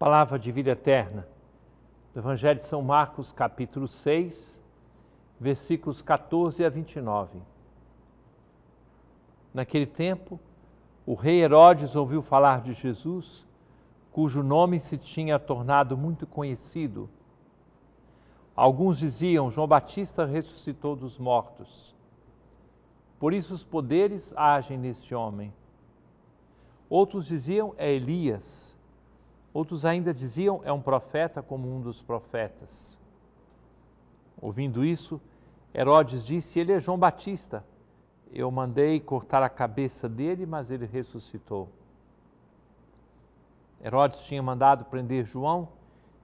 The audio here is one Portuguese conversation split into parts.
palavra de vida eterna, do Evangelho de São Marcos, capítulo 6, versículos 14 a 29. Naquele tempo, o rei Herodes ouviu falar de Jesus, cujo nome se tinha tornado muito conhecido. Alguns diziam: João Batista ressuscitou dos mortos. Por isso os poderes agem neste homem. Outros diziam: é Elias Outros ainda diziam: é um profeta como um dos profetas. Ouvindo isso, Herodes disse: Ele é João Batista. Eu mandei cortar a cabeça dele, mas ele ressuscitou. Herodes tinha mandado prender João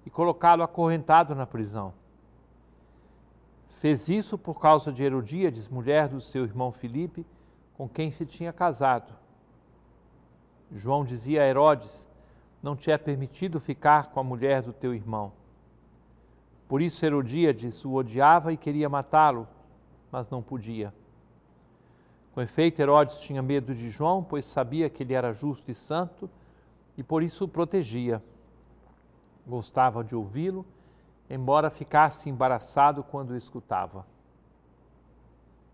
e colocá-lo acorrentado na prisão. Fez isso por causa de Herodíades, mulher do seu irmão Filipe, com quem se tinha casado. João dizia a Herodes: não te é permitido ficar com a mulher do teu irmão. Por isso Herodíades o odiava e queria matá-lo, mas não podia. Com efeito, Herodes tinha medo de João, pois sabia que ele era justo e santo e por isso o protegia. Gostava de ouvi-lo, embora ficasse embaraçado quando o escutava.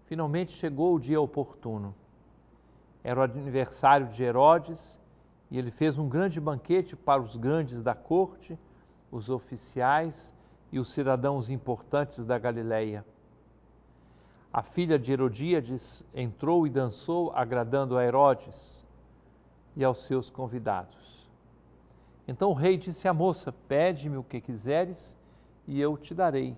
Finalmente chegou o dia oportuno. Era o aniversário de Herodes e ele fez um grande banquete para os grandes da corte, os oficiais e os cidadãos importantes da Galileia. A filha de Herodíades entrou e dançou, agradando a Herodes e aos seus convidados. Então o rei disse à moça: Pede-me o que quiseres e eu te darei.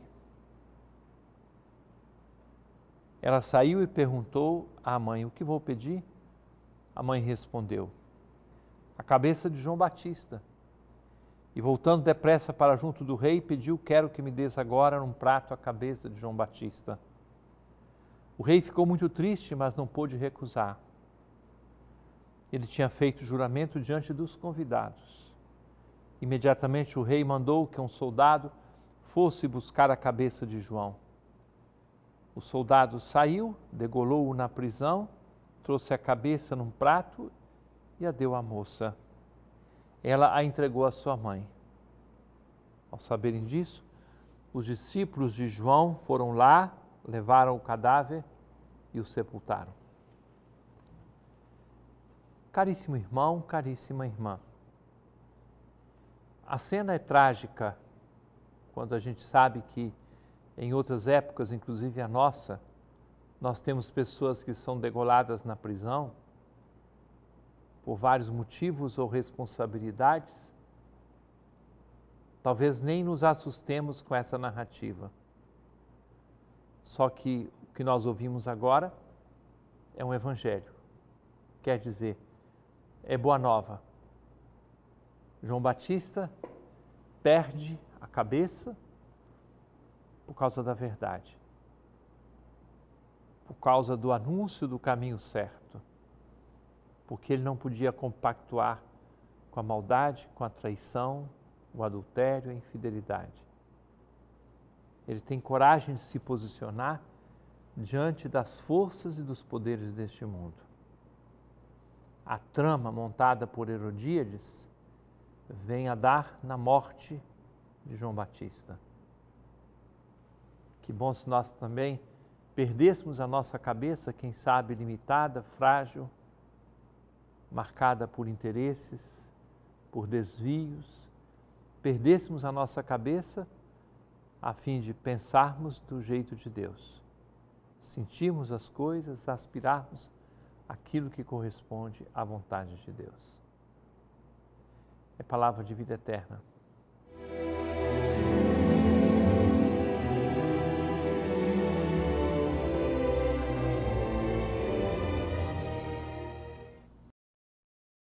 Ela saiu e perguntou à mãe: O que vou pedir? A mãe respondeu: a cabeça de João Batista. E voltando depressa para junto do rei, pediu: Quero que me des agora num prato a cabeça de João Batista. O rei ficou muito triste, mas não pôde recusar. Ele tinha feito juramento diante dos convidados. Imediatamente o rei mandou que um soldado fosse buscar a cabeça de João. O soldado saiu, degolou-o na prisão, trouxe a cabeça num prato e a deu à moça. Ela a entregou à sua mãe. Ao saberem disso, os discípulos de João foram lá, levaram o cadáver e o sepultaram. Caríssimo irmão, caríssima irmã, a cena é trágica quando a gente sabe que em outras épocas, inclusive a nossa, nós temos pessoas que são degoladas na prisão por vários motivos ou responsabilidades, talvez nem nos assustemos com essa narrativa. Só que o que nós ouvimos agora é um evangelho. Quer dizer, é boa nova. João Batista perde a cabeça por causa da verdade, por causa do anúncio do caminho certo porque ele não podia compactuar com a maldade, com a traição, o adultério, a infidelidade. Ele tem coragem de se posicionar diante das forças e dos poderes deste mundo. A trama montada por Herodíades vem a dar na morte de João Batista. Que bom se nós também perdêssemos a nossa cabeça, quem sabe limitada, frágil, marcada por interesses, por desvios, perdêssemos a nossa cabeça a fim de pensarmos do jeito de Deus, sentirmos as coisas, aspirarmos aquilo que corresponde à vontade de Deus. É palavra de vida eterna.